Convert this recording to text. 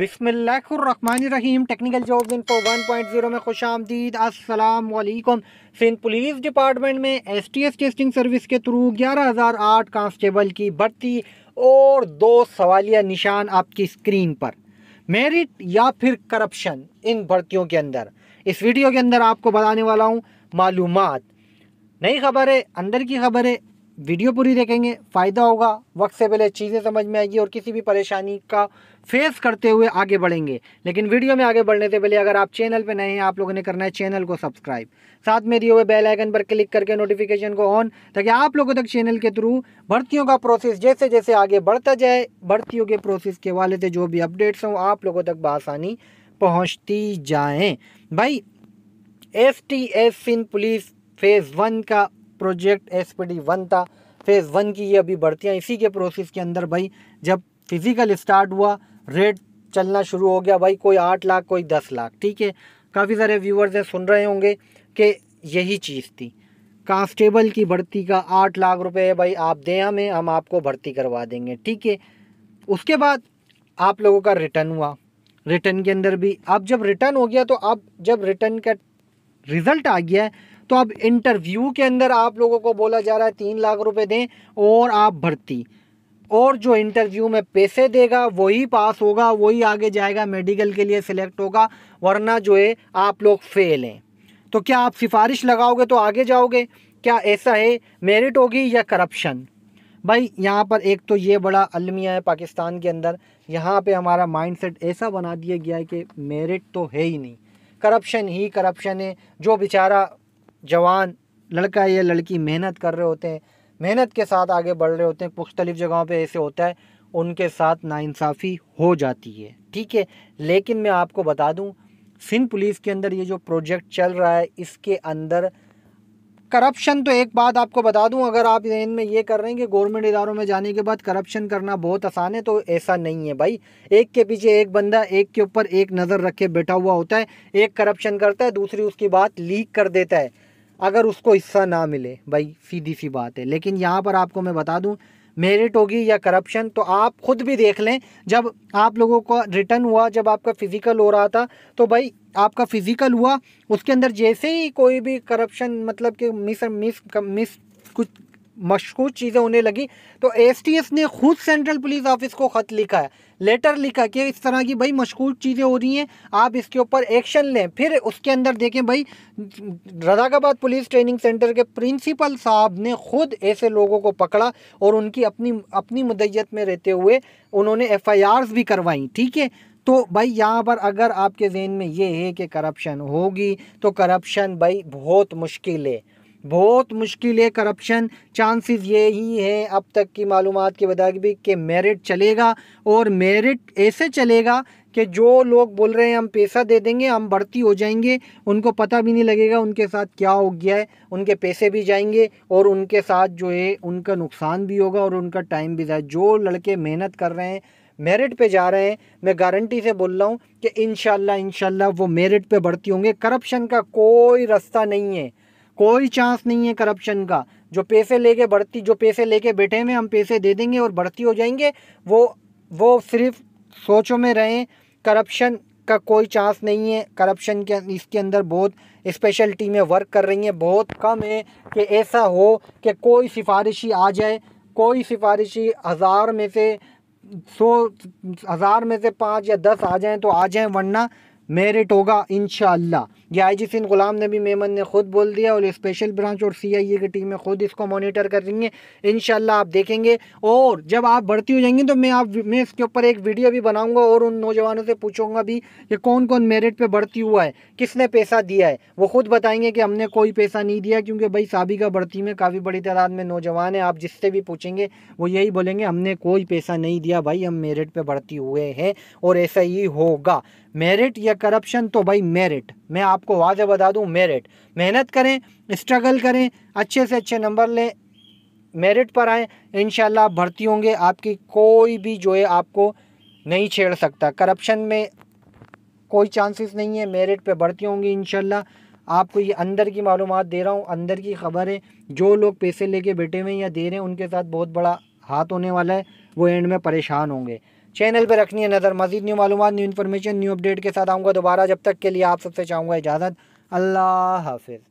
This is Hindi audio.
बिसमीम technical job info one point zero में खुश आमदीद असलकम सिंध पुलिस डिपार्टमेंट में S T S testing service के थ्रू ग्यारह हज़ार आठ कांस्टेबल की भर्ती और दो सवालिया निशान आपकी स्क्रीन पर मेरिट या फिर करप्शन इन भर्तियों के अंदर इस वीडियो के अंदर आपको बताने वाला हूँ मालूम नई खबर है अंदर की खबर है वीडियो पूरी देखेंगे फ़ायदा होगा वक्त से पहले चीज़ें समझ में आएगी और किसी भी परेशानी का फेस करते हुए आगे बढ़ेंगे लेकिन वीडियो में आगे बढ़ने से पहले अगर आप चैनल पर नए हैं आप लोगों ने करना है चैनल को सब्सक्राइब साथ में दिए हुए बेल आइकन पर क्लिक करके नोटिफिकेशन को ऑन ताकि आप लोगों तक चैनल के थ्रू भर्तियों का प्रोसेस जैसे जैसे आगे बढ़ता जाए भर्तियों के प्रोसेस के हवाले से जो भी अपडेट्स हों आप लोगों तक बसानी पहुँचती जाएँ भाई S T S police phase one का project S P D one था फेज़ वन की ये अभी बढ़तियाँ इसी के प्रोसेस के अंदर भाई जब फिज़िकल स्टार्ट हुआ रेट चलना शुरू हो गया भाई कोई आठ लाख कोई दस लाख ठीक है काफ़ी सारे व्यूअर्स हैं सुन रहे होंगे कि यही चीज़ थी कांस्टेबल की भर्ती का आठ लाख रुपए है भाई आप दें हमें हम आपको भर्ती करवा देंगे ठीक है उसके बाद आप लोगों का रिटर्न हुआ रिटर्न के अंदर भी अब जब रिटर्न हो गया तो अब जब रिटर्न का रिज़ल्ट आ गया है तो अब इंटरव्यू के अंदर आप लोगों को बोला जा रहा है तीन लाख रुपए दें और आप भर्ती और जो इंटरव्यू में पैसे देगा वही पास होगा वही आगे जाएगा मेडिकल के लिए सिलेक्ट होगा वरना जो है आप लोग फेल हैं तो क्या आप सिफारिश लगाओगे तो आगे जाओगे क्या ऐसा है मेरिट होगी या करप्शन भाई यहाँ पर एक तो ये बड़ा अलमिया है पाकिस्तान के अंदर यहाँ पे हमारा माइंडसेट ऐसा बना दिया गया है कि मेरिट तो है ही नहीं करप्शन ही करप्शन है जो बेचारा जवान लड़का या लड़की मेहनत कर रहे होते हैं मेहनत के साथ आगे बढ़ रहे होते हैं मुख्तलिफ़ जगहों पे ऐसे होता है उनके साथ नाइंसाफ़ी हो जाती है ठीक है लेकिन मैं आपको बता दूं सिंध पुलिस के अंदर ये जो प्रोजेक्ट चल रहा है इसके अंदर करप्शन तो एक बात आपको बता दूं अगर आप जहन में ये कर रहे हैं कि गवर्नमेंट इदारों में जाने के बाद करप्शन करना बहुत आसान है तो ऐसा नहीं है भाई एक के पीछे एक बंदा एक के ऊपर एक नज़र रखे बैठा हुआ होता है एक करप्शन करता है दूसरी उसकी बात लीक कर देता है अगर उसको हिस्सा ना मिले भाई सीधी सी बात है लेकिन यहाँ पर आपको मैं बता दूँ मेरिट होगी या करप्शन तो आप खुद भी देख लें जब आप लोगों का रिटर्न हुआ जब आपका फिज़िकल हो रहा था तो भाई आपका फिज़िकल हुआ उसके अंदर जैसे ही कोई भी करप्शन मतलब कि मिस मिस मिस कुछ मशहूर चीज़ें होने लगी तो एस ने खुद सेंट्रल पुलिस ऑफिस को ख़त लिखा है लेटर लिखा कि इस तरह की भाई मशकूक चीज़ें हो रही हैं आप इसके ऊपर एक्शन लें फिर उसके अंदर देखें भाई रजाकाबाद पुलिस ट्रेनिंग सेंटर के प्रिंसिपल साहब ने खुद ऐसे लोगों को पकड़ा और उनकी अपनी अपनी मुदैत में रहते हुए उन्होंने एफ़ भी करवाई ठीक है तो भाई यहाँ पर अगर आपके जहन में ये है कि करप्शन होगी तो करप्शन भाई बहुत मुश्किल है बहुत मुश्किल है करप्शन चांसेस ही हैं अब तक की मालूम के मुताबिक कि मेरिट चलेगा और मेरिट ऐसे चलेगा कि जो लोग बोल रहे हैं हम पैसा दे देंगे हम भर्ती हो जाएंगे उनको पता भी नहीं लगेगा उनके साथ क्या हो गया है उनके पैसे भी जाएंगे और उनके साथ जो है उनका नुकसान भी होगा और उनका टाइम भी जाए जो लड़के मेहनत कर रहे हैं मेरिट पे जा रहे हैं मैं गारंटी से बोल रहा हूँ कि इन शाला वो मेरिट पे भर्ती होंगे करप्शन का कोई रास्ता नहीं है कोई चांस नहीं है करप्शन का जो पैसे लेके बढ़ती जो पैसे लेके बैठे हुए हम पैसे दे देंगे और बढ़ती हो जाएंगे वो वो सिर्फ सोचों में रहें करप्शन का कोई चांस नहीं है करप्शन के इसके अंदर बहुत स्पेशल टीमें वर्क कर रही हैं बहुत कम है कि ऐसा हो कि कोई सिफारिशी आ जाए कोई सिफारिशी हज़ार में से सौ हज़ार में से पाँच या दस आ जाएँ तो आ जाएँ वरना मेरिट होगा इन ये आई जी सिंह गुलाम नबी मेमन ने खुद बोल दिया और स्पेशल ब्रांच और सी आई ए की टीमें खुद इसको मॉनिटर कर रही हैं इन आप देखेंगे और जब आप बढ़ती हो जाएंगी तो मैं आप मैं इसके ऊपर एक वीडियो भी बनाऊंगा और उन नौजवानों से पूछूंगा भी कि कौन कौन मेरिट पे बढ़ती हुआ है किसने पैसा दिया है वो खुद बताएंगे कि हमने कोई पैसा नहीं दिया क्योंकि भाई सबिका बढ़ती में काफ़ी बड़ी तादाद में नौजवान है आप जिससे भी पूछेंगे वो यही बोलेंगे हमने कोई पैसा नहीं दिया भाई हम मेरिट पर बढ़ती हुए हैं और ऐसा ही होगा मेरिट या करप्शन तो भाई मेरिट मैं आपको वाजह बता दूं मेरिट मेहनत करें स्ट्रगल करें अच्छे से अच्छे नंबर लें मेरिट पर आएँ इन आप भर्ती होंगे आपकी कोई भी जो है आपको नहीं छेड़ सकता करप्शन में कोई चांसेस नहीं है मेरिट पे भर्ती होंगी इन आपको ये अंदर की मालूम दे रहा हूँ अंदर की खबर है जो लोग पैसे लेके बैठे हुए हैं या दे रहे हैं उनके साथ बहुत बड़ा हाथ होने वाला है वो एंड में परेशान होंगे चैनल पर रखनी है नज़र मजीद न्यू मालूम न्यू इन्फॉर्मेशन न्यू अपडेट के साथ आऊँगा दोबारा जब तक के लिए आप सबसे चाहूँगा इजाज़त अल्लाह हाफिज़